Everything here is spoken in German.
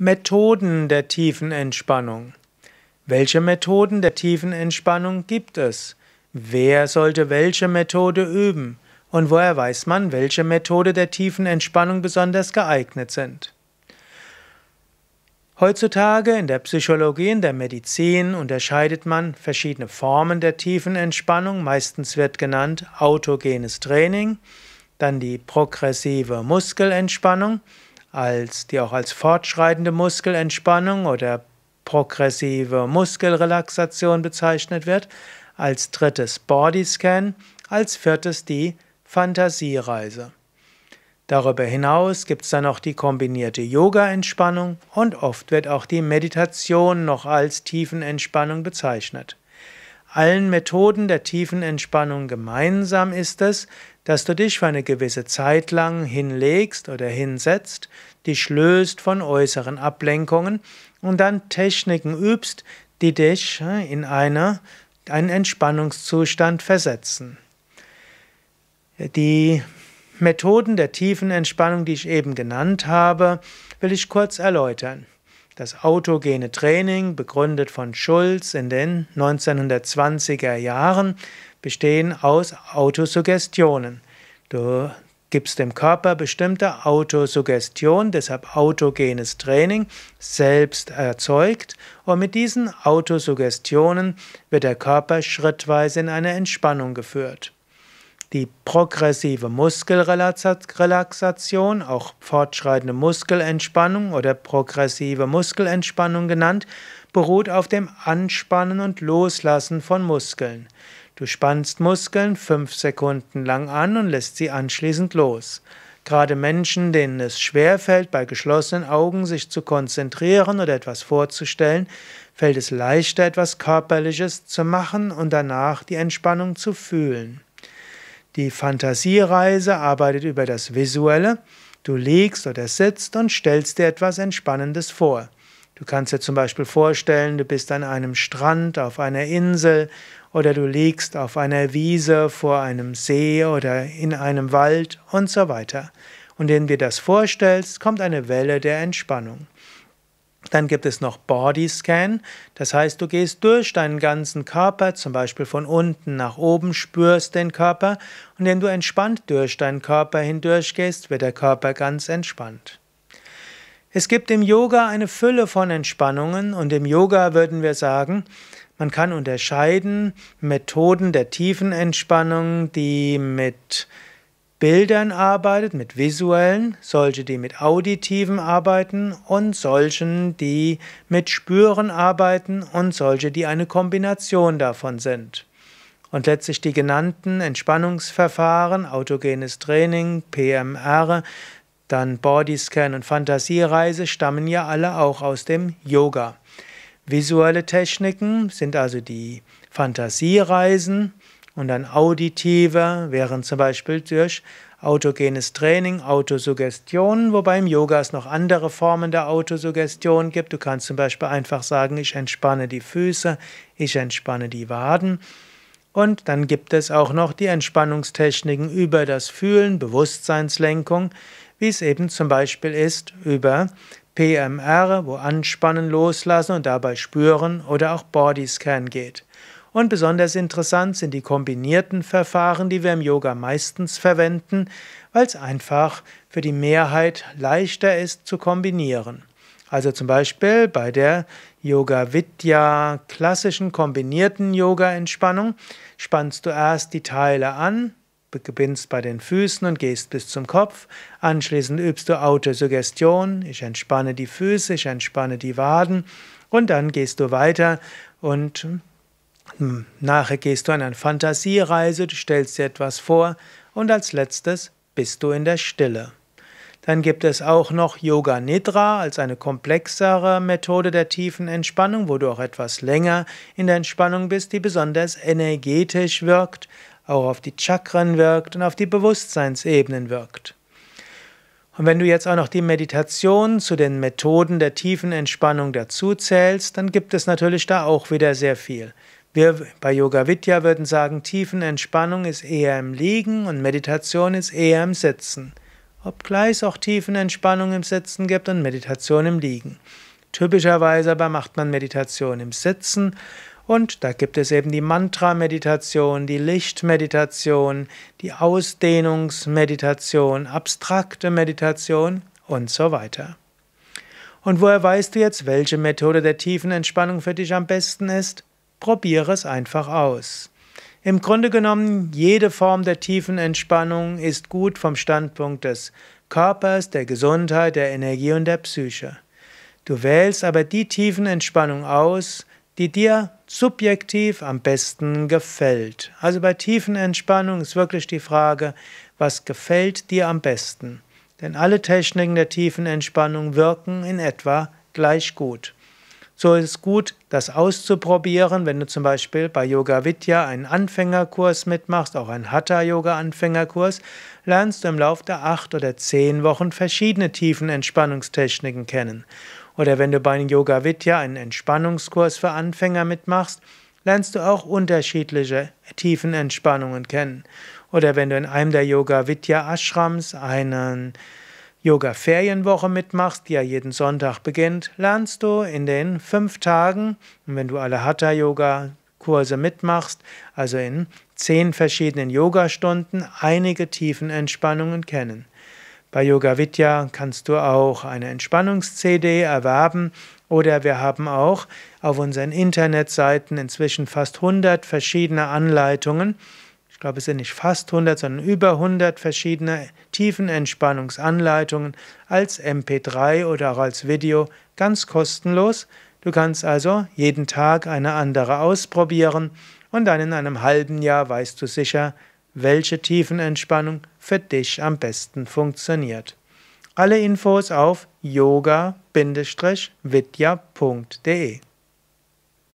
Methoden der tiefen Entspannung. Welche Methoden der tiefen Entspannung gibt es? Wer sollte welche Methode üben? Und woher weiß man, welche Methode der tiefen Entspannung besonders geeignet sind? Heutzutage in der Psychologie, in der Medizin unterscheidet man verschiedene Formen der tiefen Entspannung. Meistens wird genannt autogenes Training, dann die progressive Muskelentspannung, als, die auch als fortschreitende Muskelentspannung oder progressive Muskelrelaxation bezeichnet wird, als drittes Bodyscan, als viertes die Fantasiereise. Darüber hinaus gibt es dann noch die kombinierte Yoga-Entspannung und oft wird auch die Meditation noch als Tiefenentspannung bezeichnet. Allen Methoden der tiefen Entspannung gemeinsam ist es, dass du dich für eine gewisse Zeit lang hinlegst oder hinsetzt, dich löst von äußeren Ablenkungen und dann Techniken übst, die dich äh, in eine, einen Entspannungszustand versetzen. Die Methoden der tiefen Entspannung, die ich eben genannt habe, will ich kurz erläutern. Das autogene Training, begründet von Schulz in den 1920er Jahren, bestehen aus Autosuggestionen. Du gibst dem Körper bestimmte Autosuggestionen, deshalb autogenes Training, selbst erzeugt und mit diesen Autosuggestionen wird der Körper schrittweise in eine Entspannung geführt. Die progressive Muskelrelaxation, auch fortschreitende Muskelentspannung oder progressive Muskelentspannung genannt, beruht auf dem Anspannen und Loslassen von Muskeln. Du spannst Muskeln fünf Sekunden lang an und lässt sie anschließend los. Gerade Menschen, denen es schwer fällt, bei geschlossenen Augen sich zu konzentrieren oder etwas vorzustellen, fällt es leichter, etwas Körperliches zu machen und danach die Entspannung zu fühlen. Die Fantasiereise arbeitet über das Visuelle. Du liegst oder sitzt und stellst dir etwas Entspannendes vor. Du kannst dir zum Beispiel vorstellen, du bist an einem Strand, auf einer Insel oder du liegst auf einer Wiese vor einem See oder in einem Wald und so weiter. Und wenn du dir das vorstellst, kommt eine Welle der Entspannung. Dann gibt es noch Bodyscan, das heißt, du gehst durch deinen ganzen Körper, zum Beispiel von unten nach oben, spürst den Körper und wenn du entspannt durch deinen Körper hindurch gehst, wird der Körper ganz entspannt. Es gibt im Yoga eine Fülle von Entspannungen und im Yoga würden wir sagen, man kann unterscheiden Methoden der tiefen Entspannung, die mit Bildern arbeitet, mit visuellen, solche, die mit auditiven arbeiten und solchen, die mit Spüren arbeiten und solche, die eine Kombination davon sind. Und letztlich die genannten Entspannungsverfahren, autogenes Training, PMR, dann Bodyscan und Fantasiereise stammen ja alle auch aus dem Yoga. Visuelle Techniken sind also die Fantasiereisen, und dann auditiver wären zum Beispiel durch autogenes Training, Autosuggestion, wobei im Yoga es noch andere Formen der Autosuggestion gibt. Du kannst zum Beispiel einfach sagen, ich entspanne die Füße, ich entspanne die Waden. Und dann gibt es auch noch die Entspannungstechniken über das Fühlen, Bewusstseinslenkung, wie es eben zum Beispiel ist über PMR, wo Anspannen, Loslassen und dabei Spüren oder auch Bodyscan geht. Und besonders interessant sind die kombinierten Verfahren, die wir im Yoga meistens verwenden, weil es einfach für die Mehrheit leichter ist zu kombinieren. Also zum Beispiel bei der Yoga Vidya klassischen kombinierten Yoga Entspannung spannst du erst die Teile an, beginnst bei den Füßen und gehst bis zum Kopf. Anschließend übst du Autosuggestion. Ich entspanne die Füße, ich entspanne die Waden. Und dann gehst du weiter und hm, nachher gehst du an eine Fantasiereise, du stellst dir etwas vor und als letztes bist du in der Stille. Dann gibt es auch noch Yoga Nidra als eine komplexere Methode der tiefen Entspannung, wo du auch etwas länger in der Entspannung bist, die besonders energetisch wirkt, auch auf die Chakren wirkt und auf die Bewusstseinsebenen wirkt. Und wenn du jetzt auch noch die Meditation zu den Methoden der tiefen Entspannung dazu zählst, dann gibt es natürlich da auch wieder sehr viel. Wir bei Yoga Vidya würden sagen, Tiefenentspannung ist eher im Liegen und Meditation ist eher im Sitzen. Obgleich es auch Tiefenentspannung im Sitzen gibt und Meditation im Liegen. Typischerweise aber macht man Meditation im Sitzen und da gibt es eben die Mantra-Meditation, die Lichtmeditation, die Ausdehnungsmeditation, abstrakte Meditation und so weiter. Und woher weißt du jetzt, welche Methode der Tiefenentspannung für dich am besten ist? Probiere es einfach aus. Im Grunde genommen, jede Form der tiefen Entspannung ist gut vom Standpunkt des Körpers, der Gesundheit, der Energie und der Psyche. Du wählst aber die tiefen Entspannung aus, die dir subjektiv am besten gefällt. Also bei tiefen Entspannung ist wirklich die Frage, was gefällt dir am besten? Denn alle Techniken der tiefen Entspannung wirken in etwa gleich gut. So ist es gut, das auszuprobieren, wenn du zum Beispiel bei Yoga Vidya einen Anfängerkurs mitmachst, auch einen Hatha-Yoga-Anfängerkurs, lernst du im Laufe der acht oder zehn Wochen verschiedene tiefen Entspannungstechniken kennen. Oder wenn du bei Yoga Vidya einen Entspannungskurs für Anfänger mitmachst, lernst du auch unterschiedliche tiefen Entspannungen kennen. Oder wenn du in einem der Yoga Vidya Ashrams einen Yoga-Ferienwoche mitmachst, die ja jeden Sonntag beginnt, lernst du in den fünf Tagen, wenn du alle Hatha-Yoga-Kurse mitmachst, also in zehn verschiedenen Yogastunden, einige tiefen Entspannungen kennen. Bei Yoga Vidya kannst du auch eine Entspannungs-CD erwerben oder wir haben auch auf unseren Internetseiten inzwischen fast 100 verschiedene Anleitungen, ich glaube, es sind nicht fast 100, sondern über 100 verschiedene Tiefenentspannungsanleitungen als MP3 oder auch als Video ganz kostenlos. Du kannst also jeden Tag eine andere ausprobieren und dann in einem halben Jahr weißt du sicher, welche Tiefenentspannung für dich am besten funktioniert. Alle Infos auf yoga-vidya.de